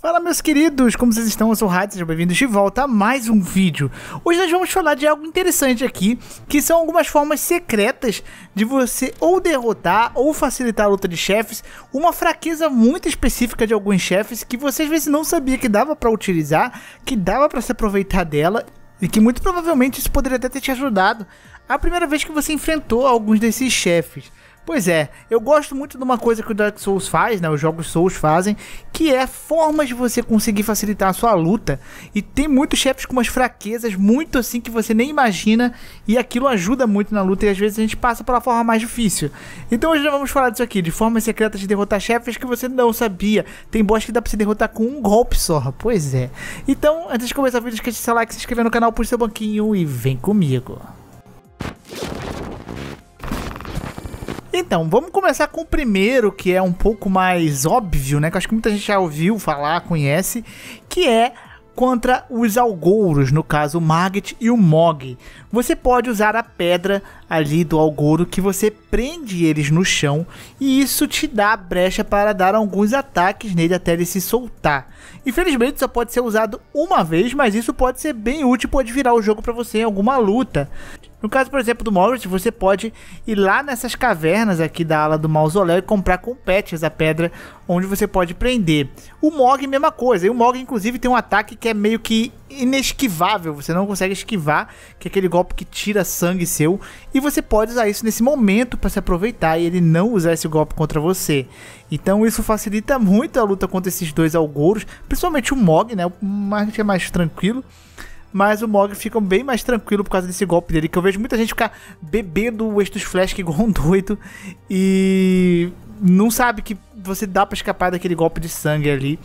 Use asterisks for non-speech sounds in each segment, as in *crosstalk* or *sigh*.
Fala meus queridos, como vocês estão? Eu sou o Hades, sejam bem-vindos de volta a mais um vídeo. Hoje nós vamos falar de algo interessante aqui, que são algumas formas secretas de você ou derrotar ou facilitar a luta de chefes, uma fraqueza muito específica de alguns chefes que você às vezes não sabia que dava para utilizar, que dava para se aproveitar dela e que muito provavelmente isso poderia até ter te ajudado a primeira vez que você enfrentou alguns desses chefes. Pois é, eu gosto muito de uma coisa que o Dark Souls faz, né? Os jogos Souls fazem, que é formas de você conseguir facilitar a sua luta. E tem muitos chefes com umas fraquezas muito assim que você nem imagina, e aquilo ajuda muito na luta, e às vezes a gente passa pela forma mais difícil. Então hoje nós vamos falar disso aqui, de formas secretas de derrotar chefes que você não sabia. Tem boss que dá pra se derrotar com um golpe só, pois é. Então, antes de começar o vídeo, esquece de seu like, se inscrever no canal, por seu banquinho e vem comigo. Então, vamos começar com o primeiro, que é um pouco mais óbvio, né? Que acho que muita gente já ouviu falar, conhece, que é contra os algouros, no caso o Maggot e o Mog. Você pode usar a pedra ali do algouro que você prende eles no chão e isso te dá brecha para dar alguns ataques nele até ele se soltar. Infelizmente só pode ser usado uma vez, mas isso pode ser bem útil, pode virar o jogo para você em alguma luta. No caso, por exemplo, do Morris, você pode ir lá nessas cavernas aqui da ala do mausoléu e comprar com patches a pedra onde você pode prender. O Mog, mesma coisa. E o Mog, inclusive, tem um ataque que é meio que inesquivável. Você não consegue esquivar, que é aquele golpe que tira sangue seu. E você pode usar isso nesse momento para se aproveitar e ele não usar esse golpe contra você. Então isso facilita muito a luta contra esses dois algoros, principalmente o Mog, né? O Market é mais tranquilo mas o Mog fica bem mais tranquilo por causa desse golpe dele, que eu vejo muita gente ficar bebendo o Estus Flash igual um doido e não sabe que você dá para escapar daquele golpe de sangue ali.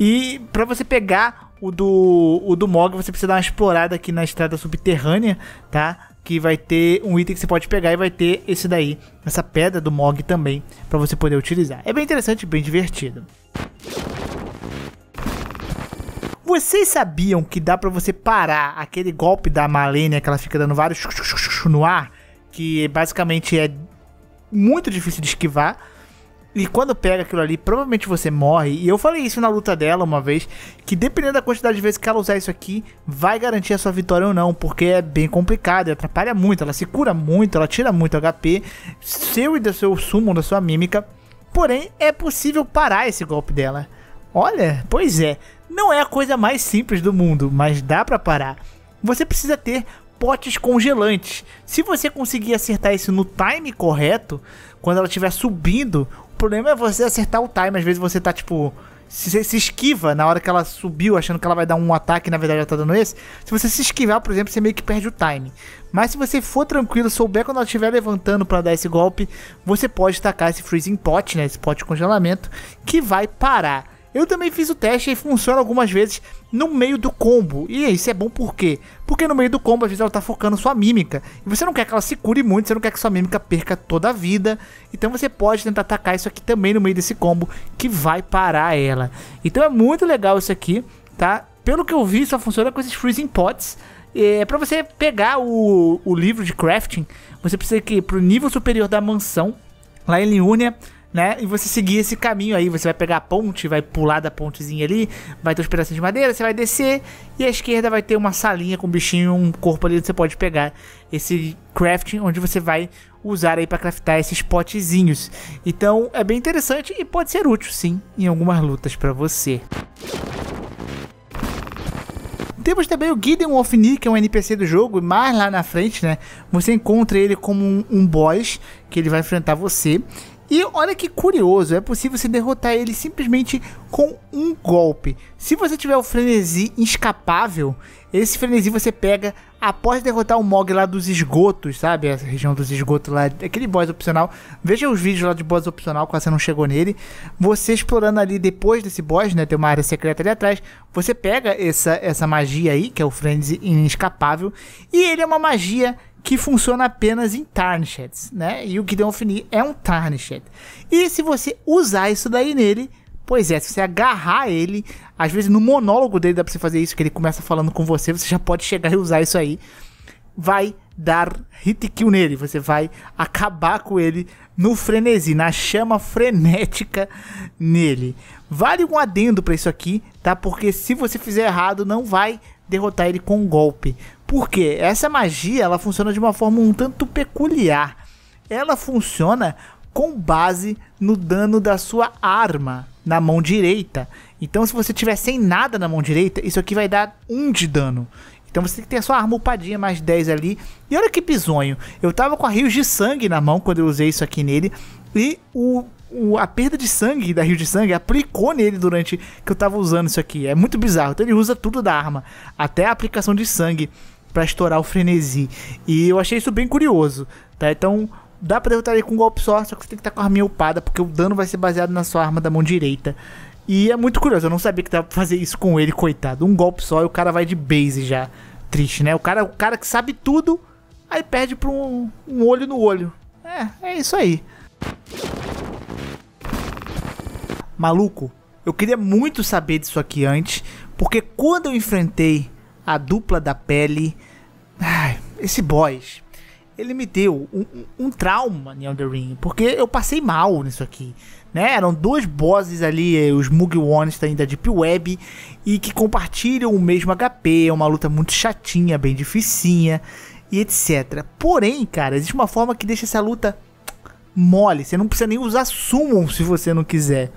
E para você pegar o do o do Mog, você precisa dar uma explorada aqui na estrada subterrânea, tá? Que vai ter um item que você pode pegar e vai ter esse daí, essa pedra do Mog também para você poder utilizar. É bem interessante, bem divertido. Vocês sabiam que dá para você parar aquele golpe da Malenia que ela fica dando vários no ar, que basicamente é muito difícil de esquivar. E quando pega aquilo ali, provavelmente você morre. E eu falei isso na luta dela uma vez, que dependendo da quantidade de vezes que ela usar isso aqui, vai garantir a sua vitória ou não, porque é bem complicado, atrapalha muito, ela se cura muito, ela tira muito HP, seu e do seu sumo, da sua mímica. Porém, é possível parar esse golpe dela. Olha, pois é. Não é a coisa mais simples do mundo, mas dá para parar. Você precisa ter potes congelantes. Se você conseguir acertar isso no time correto, quando ela estiver subindo, o problema é você acertar o time. Às vezes você tá tipo. Se, se esquiva na hora que ela subiu, achando que ela vai dar um ataque, na verdade ela tá dando esse. Se você se esquivar, por exemplo, você meio que perde o time. Mas se você for tranquilo, souber quando ela estiver levantando para dar esse golpe, você pode tacar esse freezing pot, né? Esse pote de congelamento, que vai parar. Eu também fiz o teste e funciona algumas vezes no meio do combo. E isso é bom por quê? Porque no meio do combo, às vezes ela tá focando sua mímica. E você não quer que ela se cure muito, você não quer que sua mímica perca toda a vida. Então você pode tentar atacar isso aqui também no meio desse combo, que vai parar ela. Então é muito legal isso aqui, tá? Pelo que eu vi, só funciona com esses Freezing Pots. É, para você pegar o, o livro de crafting, você precisa ir ir pro nível superior da mansão, lá em Liúnia, né? E você seguir esse caminho aí, você vai pegar a ponte, vai pular da pontezinha ali, vai ter os pedacinhos de madeira, você vai descer e à esquerda vai ter uma salinha com um bichinho, um corpo ali, você pode pegar esse crafting onde você vai usar aí para craftar esses potezinhos. Então, é bem interessante e pode ser útil sim em algumas lutas para você. Temos também o Gideon Nick, que é um NPC do jogo, e mais lá na frente, né? Você encontra ele como um, um boss que ele vai enfrentar você. E olha que curioso, é possível se derrotar ele simplesmente com um golpe. Se você tiver o frenesi Inescapável, esse frenesi você pega após derrotar o Mog lá dos esgotos, sabe? Essa região dos esgotos lá, aquele boss opcional. Veja os vídeos lá de boss opcional, quase você não chegou nele. Você explorando ali depois desse boss, né? Tem uma área secreta ali atrás. Você pega essa, essa magia aí, que é o frenesi inescapável. E ele é uma magia que funciona apenas em Tarnished, né? E o Gideon Fini é um Tarnished. E se você usar isso daí nele, pois é, se você agarrar ele, às vezes no monólogo dele dá pra você fazer isso, que ele começa falando com você, você já pode chegar e usar isso aí. Vai dar hit kill nele, você vai acabar com ele no frenesi, na chama frenética nele. Vale um adendo para isso aqui, tá? Porque se você fizer errado, não vai derrotar ele com um golpe. Por quê? Essa magia ela funciona de uma forma um tanto peculiar. Ela funciona com base no dano da sua arma na mão direita. Então, se você tiver sem nada na mão direita, isso aqui vai dar um de dano. Então você tem que ter a sua arma upadinha, mais 10 ali. E olha que bizonho. Eu tava com a rios de sangue na mão quando eu usei isso aqui nele. E o o, a perda de sangue, da rio de sangue, aplicou nele durante que eu tava usando isso aqui. É muito bizarro. Então ele usa tudo da arma, até a aplicação de sangue para estourar o frenesi. E eu achei isso bem curioso, tá? Então dá pra derrotar ele com um golpe só, só que você tem que estar tá com a arminha upada, porque o dano vai ser baseado na sua arma da mão direita. E é muito curioso, eu não sabia que dava pra fazer isso com ele, coitado. Um golpe só e o cara vai de base já. Triste, né? O cara, o cara que sabe tudo, aí perde pra um, um olho no olho. É, é isso aí. Maluco, eu queria muito saber disso aqui antes, porque quando eu enfrentei a dupla da pele, ai, esse boss, ele me deu um, um, trauma em Elden Ring, porque eu passei mal nisso aqui. Né? Eram dois bosses ali, é, os Mugiwanes da Deep Web, e que compartilham o mesmo HP, é uma luta muito chatinha, bem dificinha, e etc. Porém, cara, existe uma forma que deixa essa luta mole, você não precisa nem usar Summon se você não quiser.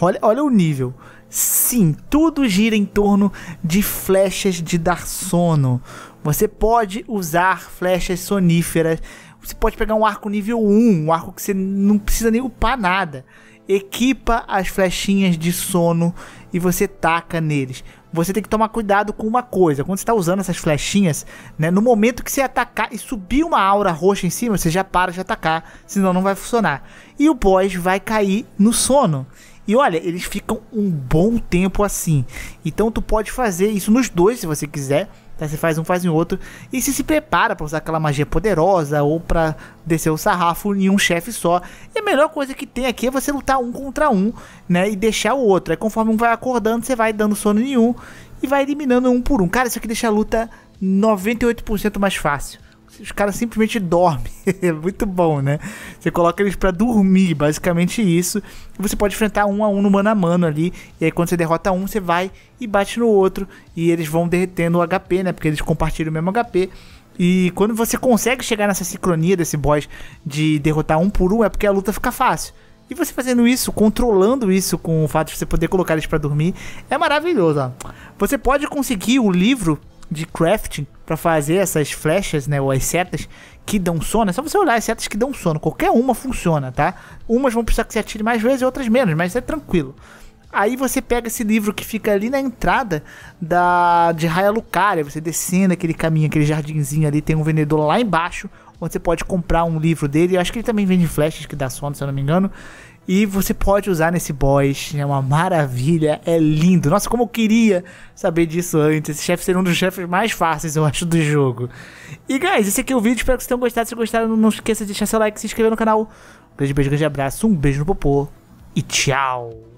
Olha, olha o nível. Sim, tudo gira em torno de flechas de dar sono. Você pode usar flechas soníferas. Você pode pegar um arco nível 1, um arco que você não precisa nem upar nada. Equipa as flechinhas de sono e você taca neles. Você tem que tomar cuidado com uma coisa. Quando você está usando essas flechinhas, né, no momento que você atacar e subir uma aura roxa em cima, você já para de atacar, senão não vai funcionar. E o boss vai cair no sono. E olha, eles ficam um bom tempo assim. Então tu pode fazer isso nos dois se você quiser. Tá? Você faz um, faz o outro. E se se prepara para usar aquela magia poderosa ou para descer o sarrafo em um chefe só. E a melhor coisa que tem aqui é você lutar um contra um, né? E deixar o outro. Aí conforme um vai acordando, você vai dando sono nenhum e vai eliminando um por um. Cara, isso aqui deixa a luta 98% mais fácil os caras simplesmente dormem. *laughs* é muito bom, né? Você coloca eles para dormir, basicamente isso. E você pode enfrentar um a um no mano a mano ali. E aí quando você derrota um, você vai e bate no outro. E eles vão derretendo o HP, né? Porque eles compartilham o mesmo HP. E quando você consegue chegar nessa sincronia desse boss de derrotar um por um, é porque a luta fica fácil. E você fazendo isso, controlando isso com o fato de você poder colocar eles para dormir, é maravilhoso. Ó. Você pode conseguir o livro de crafting para fazer essas flechas, né, ou as setas que dão sono. É só você olhar as setas que dão sono. Qualquer uma funciona, tá? Umas vão precisar que você atire mais vezes, outras menos, mas é tranquilo. Aí você pega esse livro que fica ali na entrada da de Raia Lucária. Você descendo aquele caminho, aquele jardinzinho ali, tem um vendedor lá embaixo, onde você pode comprar um livro dele. Eu acho que ele também vende flechas que dá sono, se eu não me engano. E você pode usar nesse boss, é uma maravilha, é lindo. Nossa, como eu queria saber disso antes. Esse chefe seria um dos chefes mais fáceis, eu acho, do jogo. E, guys, esse aqui é o vídeo. Espero que vocês tenham gostado. Se gostaram, não esqueça de deixar seu like, se inscrever no canal. Um grande beijo, grande abraço, um beijo no popô e tchau!